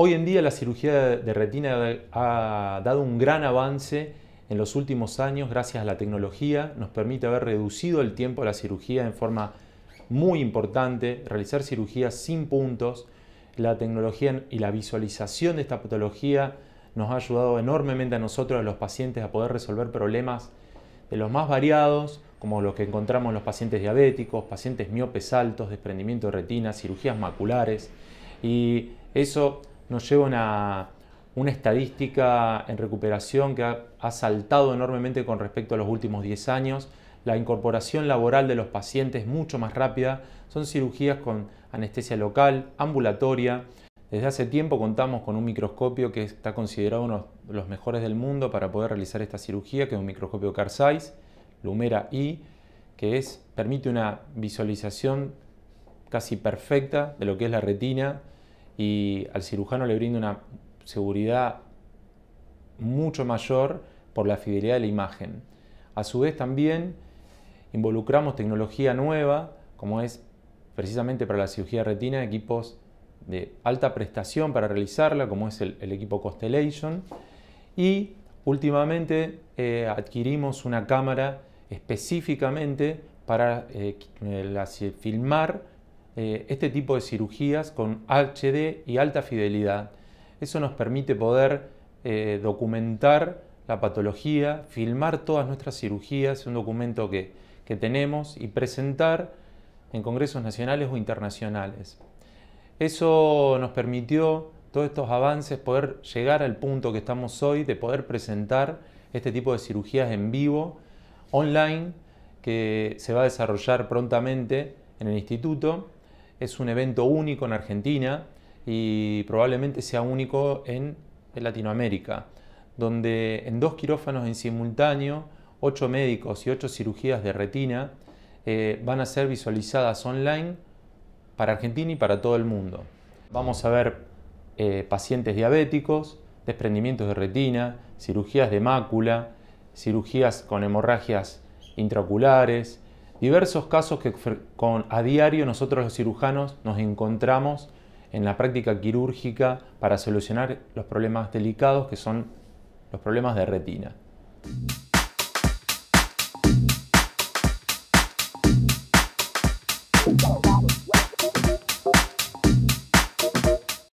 Hoy en día la cirugía de retina ha dado un gran avance en los últimos años gracias a la tecnología. Nos permite haber reducido el tiempo de la cirugía en forma muy importante, realizar cirugías sin puntos. La tecnología y la visualización de esta patología nos ha ayudado enormemente a nosotros, a los pacientes, a poder resolver problemas de los más variados, como los que encontramos en los pacientes diabéticos, pacientes miopes altos, desprendimiento de retina, cirugías maculares. Y eso nos lleva una, estadística en recuperación que ha, saltado enormemente con respecto a los últimos 10 años. La incorporación laboral de los pacientes es mucho más rápida. Son cirugías con anestesia local, ambulatoria. Desde hace tiempo contamos con un microscopio que está considerado uno de los mejores del mundo para poder realizar esta cirugía, que es un microscopio Zeiss Lumera I, que permite una visualización casi perfecta de lo que es la retina y al cirujano le brinda una seguridad mucho mayor por la fidelidad de la imagen. A su vez también involucramos tecnología nueva, como es precisamente para la cirugía retina, equipos de alta prestación para realizarla, como es el, equipo Constellation. Y últimamente eh, adquirimos una cámara específicamente para eh, eh, filmar eh, este tipo de cirugías con HD y alta fidelidad. Eso nos permite poder eh, documentar la patología, filmar todas nuestras cirugías, un documento que, que tenemos y presentar en congresos nacionales o internacionales. Eso nos permitió, todos estos avances, poder llegar al punto que estamos hoy de poder presentar este tipo de cirugías en vivo, online, que se va a desarrollar prontamente en el instituto es un evento único en Argentina y probablemente sea único en Latinoamérica, donde en dos quirófanos en simultáneo, ocho médicos y ocho cirugías de retina eh, van a ser visualizadas online para Argentina y para todo el mundo. Vamos a ver eh, pacientes diabéticos, desprendimientos de retina, cirugías de mácula, cirugías con hemorragias intraoculares, diversos casos que con, a diario nosotros los cirujanos nos encontramos en la práctica quirúrgica para solucionar los problemas delicados que son los problemas de retina.